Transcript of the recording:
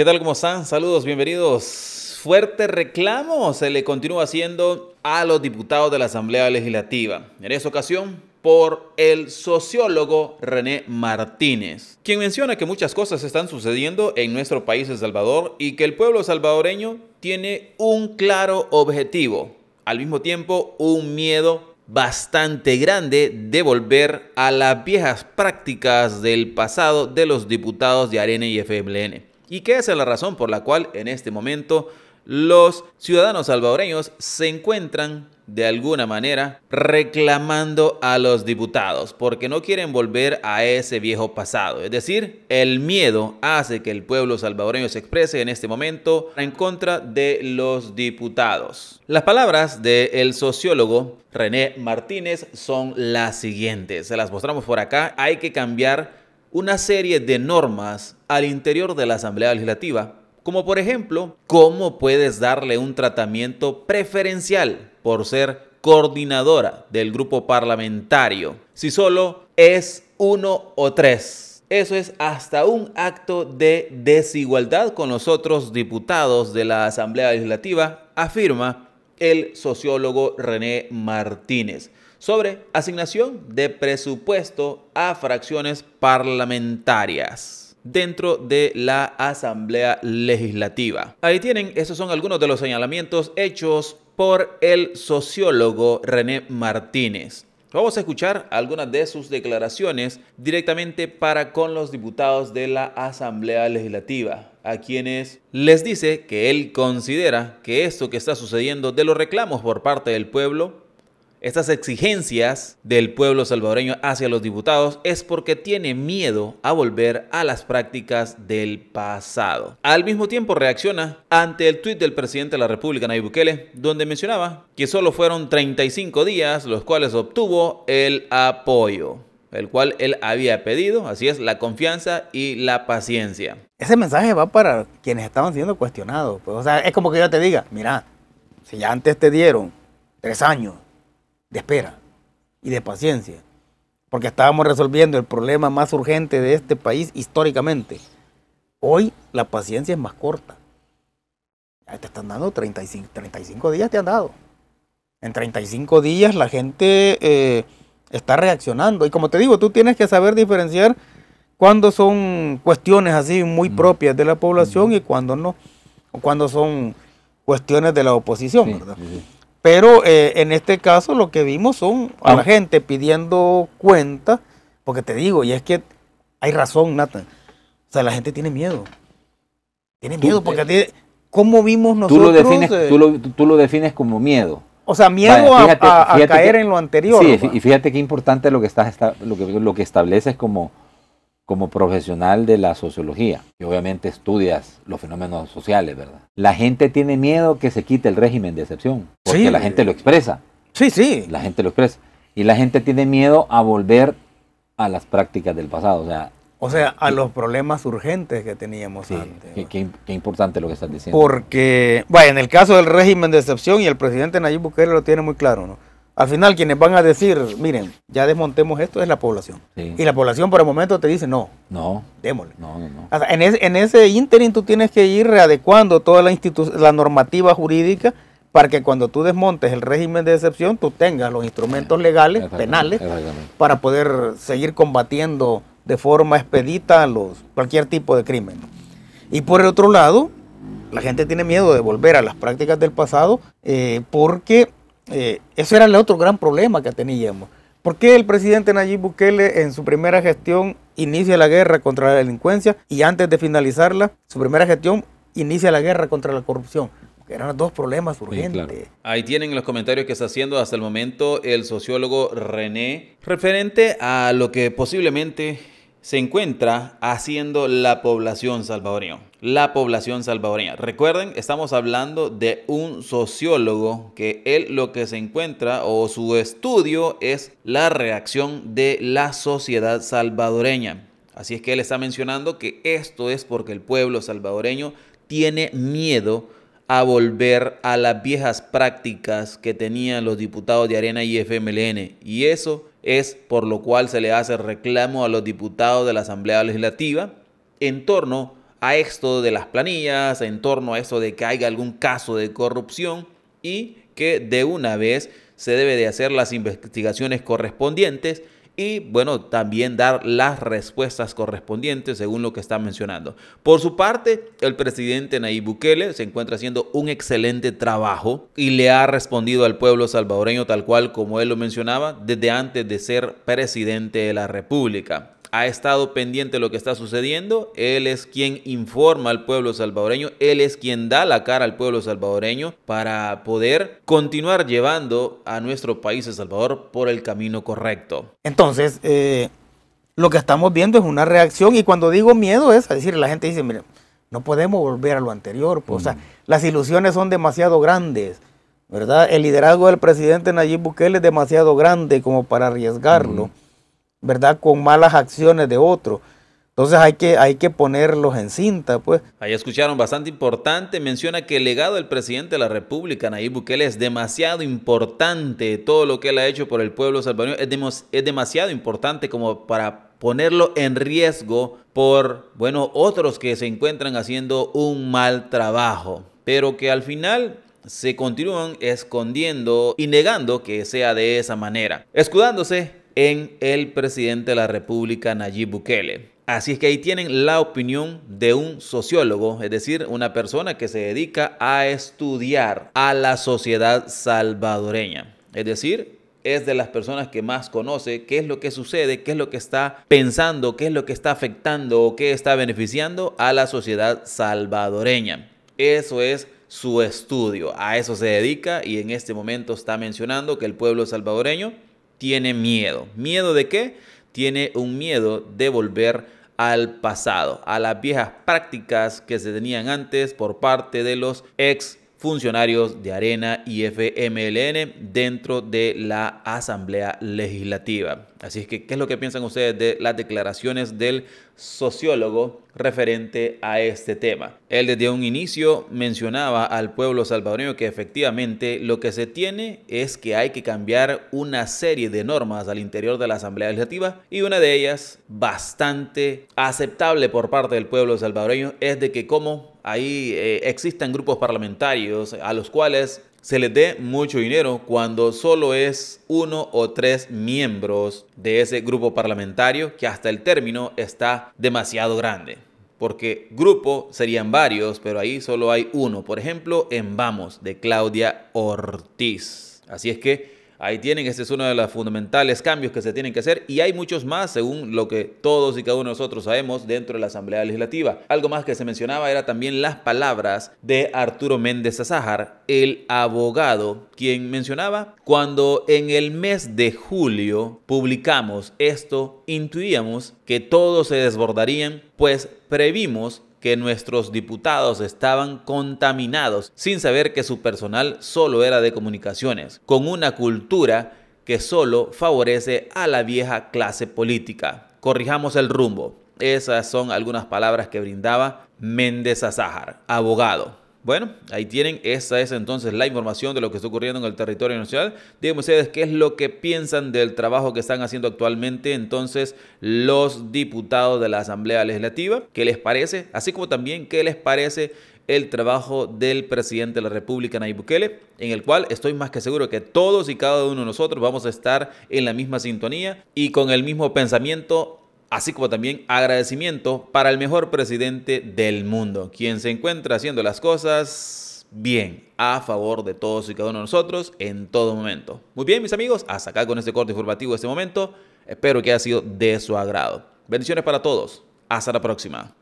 ¿Qué tal? ¿Cómo están? Saludos, bienvenidos. Fuerte reclamo se le continúa haciendo a los diputados de la Asamblea Legislativa. En esta ocasión, por el sociólogo René Martínez, quien menciona que muchas cosas están sucediendo en nuestro país, El Salvador, y que el pueblo salvadoreño tiene un claro objetivo, al mismo tiempo un miedo bastante grande de volver a las viejas prácticas del pasado de los diputados de Arena y FMLN y que esa es la razón por la cual en este momento los ciudadanos salvadoreños se encuentran de alguna manera reclamando a los diputados porque no quieren volver a ese viejo pasado. Es decir, el miedo hace que el pueblo salvadoreño se exprese en este momento en contra de los diputados. Las palabras del sociólogo René Martínez son las siguientes. Se las mostramos por acá. Hay que cambiar una serie de normas al interior de la Asamblea Legislativa, como por ejemplo, cómo puedes darle un tratamiento preferencial por ser coordinadora del grupo parlamentario, si solo es uno o tres. Eso es hasta un acto de desigualdad con los otros diputados de la Asamblea Legislativa, afirma el sociólogo René Martínez sobre asignación de presupuesto a fracciones parlamentarias dentro de la Asamblea Legislativa. Ahí tienen, esos son algunos de los señalamientos hechos por el sociólogo René Martínez. Vamos a escuchar algunas de sus declaraciones directamente para con los diputados de la Asamblea Legislativa, a quienes les dice que él considera que esto que está sucediendo de los reclamos por parte del pueblo estas exigencias del pueblo salvadoreño hacia los diputados es porque tiene miedo a volver a las prácticas del pasado. Al mismo tiempo reacciona ante el tuit del presidente de la República, Nayib Bukele, donde mencionaba que solo fueron 35 días los cuales obtuvo el apoyo el cual él había pedido, así es, la confianza y la paciencia. Ese mensaje va para quienes estaban siendo cuestionados. Pues. o sea, es como que yo te diga, mira, si ya antes te dieron tres años, de espera y de paciencia, porque estábamos resolviendo el problema más urgente de este país históricamente. Hoy la paciencia es más corta. Te están dando 35, 35 días, te han dado. En 35 días la gente eh, está reaccionando. Y como te digo, tú tienes que saber diferenciar cuando son cuestiones así muy mm. propias de la población mm. y cuando no, o cuando son cuestiones de la oposición, ¿verdad? Pero eh, en este caso lo que vimos son a la gente pidiendo cuenta, porque te digo, y es que hay razón, Nathan. O sea, la gente tiene miedo. Tiene miedo porque ti, ¿cómo vimos nosotros? Eh? Tú lo, defines, como miedo. O sea, miedo a, caer en lo anterior. Sí, y fíjate qué importante lo que, estás, lo lo que estableces como, como profesional de la sociología, que obviamente estudias los fenómenos sociales, ¿verdad? La gente tiene miedo que se quite el régimen de excepción, porque la gente lo expresa. Sí, sí. La gente lo expresa. Y la gente tiene miedo a volver a las prácticas del pasado, o sea... O sea, a los problemas urgentes que teníamos sí, antes. Qué, importante lo que estás diciendo. Porque, bueno, en el caso del régimen de excepción, y el presidente Nayib Bukele lo tiene muy claro, ¿no? Al final, quienes van a decir, miren, ya desmontemos esto, es la población. Y la población por el momento te dice, no. No. Démosle. No, no, no. en, ese, en tú tienes que ir readecuando toda la, la normativa jurídica para que cuando tú desmontes el régimen de excepción, tú tengas los instrumentos legales, penales, para poder seguir combatiendo de forma expedita los, cualquier tipo de crimen. Y por el otro lado, la gente tiene miedo de volver a las prácticas del pasado eh, porque eh, era el otro gran problema que teníamos. ¿Por qué el presidente Nayib Bukele en su primera gestión inicia la guerra contra la delincuencia y antes de finalizarla, su primera gestión inicia la guerra contra la corrupción? Eran dos problemas urgentes. Ahí tienen los comentarios que está haciendo hasta el momento el sociólogo René referente a lo que posiblemente se encuentra haciendo la población salvadoreña la población salvadoreña. Recuerden, estamos hablando de un sociólogo que él lo que se encuentra o su estudio es la reacción de la sociedad salvadoreña. Así es que él está mencionando que esto es porque el pueblo salvadoreño tiene miedo a volver a las viejas prácticas que tenían los diputados de Arena y FMLN. Y eso es por lo cual se le hace reclamo a los diputados de la Asamblea Legislativa en torno a esto de las planillas, en torno a eso de que haya algún caso de corrupción y que de una vez se debe de hacer las investigaciones correspondientes y bueno, también dar las respuestas correspondientes según lo que está mencionando. Por su parte, el presidente Nayib Bukele se encuentra haciendo un excelente trabajo y le ha respondido al pueblo salvadoreño tal cual como él lo mencionaba desde antes de ser presidente de la República ha estado pendiente de lo que está sucediendo, él es quien informa al pueblo salvadoreño, él es quien da la cara al pueblo salvadoreño para poder continuar llevando a nuestro país, El Salvador, por el camino correcto. Entonces, eh, lo que estamos viendo es una reacción y cuando digo miedo es, decir, la gente dice, mire, no podemos volver a lo anterior, pues, o sea, mm. las ilusiones son demasiado grandes. ¿verdad? El liderazgo del presidente Nayib Bukele es demasiado grande como para arriesgarlo. Mm. ¿verdad? Con malas acciones de otro, Entonces hay que, hay que ponerlos en cinta, pues. Ahí escucharon bastante importante. Menciona que el legado del presidente de la República, Nayib Bukele, es demasiado importante. Todo lo que él ha hecho por el pueblo salvadoreño es, es demasiado importante como para ponerlo en riesgo por, bueno, otros que se encuentran haciendo un mal trabajo. Pero que al final se continúan escondiendo y negando que sea de esa manera, escudándose en el presidente de la República, Nayib Bukele. Así es que ahí tienen la opinión de un sociólogo, es decir, una persona que se dedica a estudiar a la sociedad salvadoreña. Es decir, es de las personas que más conoce qué es lo que sucede, qué es lo que está pensando, qué es lo que está afectando o qué está beneficiando a la sociedad salvadoreña. Eso es su estudio, a eso se dedica y en este momento está mencionando que el pueblo salvadoreño tiene miedo. ¿Miedo de qué? Tiene un miedo de volver al pasado, a las viejas prácticas que se tenían antes por parte de los ex funcionarios de Arena y FMLN dentro de la Asamblea Legislativa. Así es que, ¿qué es lo que piensan ustedes de las declaraciones del sociólogo referente a este tema? Él desde un inicio mencionaba al pueblo salvadoreño que efectivamente lo que se tiene es que hay que cambiar una serie de normas al interior de la Asamblea Legislativa y una de ellas bastante aceptable por parte del pueblo salvadoreño es de que como ahí eh, existen grupos parlamentarios a los cuales se les dé mucho dinero cuando solo es uno o tres miembros de ese grupo parlamentario que hasta el término está demasiado grande. Porque grupo serían varios, pero ahí solo hay uno. Por ejemplo, en Vamos, de Claudia Ortiz. Así es que Ahí tienen, este es uno de los fundamentales cambios que se tienen que hacer y hay muchos más según lo que todos y cada uno de nosotros sabemos dentro de la Asamblea Legislativa. Algo más que se mencionaba era también las palabras de Arturo Méndez Azájar, el abogado, quien mencionaba, cuando en el mes de julio publicamos esto, intuíamos que todos se desbordarían, pues previmos que nuestros diputados estaban contaminados sin saber que su personal solo era de comunicaciones, con una cultura que solo favorece a la vieja clase política. Corrijamos el rumbo. Esas son algunas palabras que brindaba Méndez Azájar, abogado. Bueno, ahí tienen, esa es entonces la información de lo que está ocurriendo en el territorio nacional. Díganme ustedes qué es lo que piensan del trabajo que están haciendo actualmente entonces los diputados de la Asamblea Legislativa, qué les parece, así como también qué les parece el trabajo del presidente de la República, Nayib Bukele, en el cual estoy más que seguro que todos y cada uno de nosotros vamos a estar en la misma sintonía y con el mismo pensamiento así como también agradecimiento para el mejor presidente del mundo, quien se encuentra haciendo las cosas bien, a favor de todos y cada uno de nosotros en todo momento. Muy bien, mis amigos, hasta acá con este corte informativo de este momento. Espero que haya sido de su agrado. Bendiciones para todos. Hasta la próxima.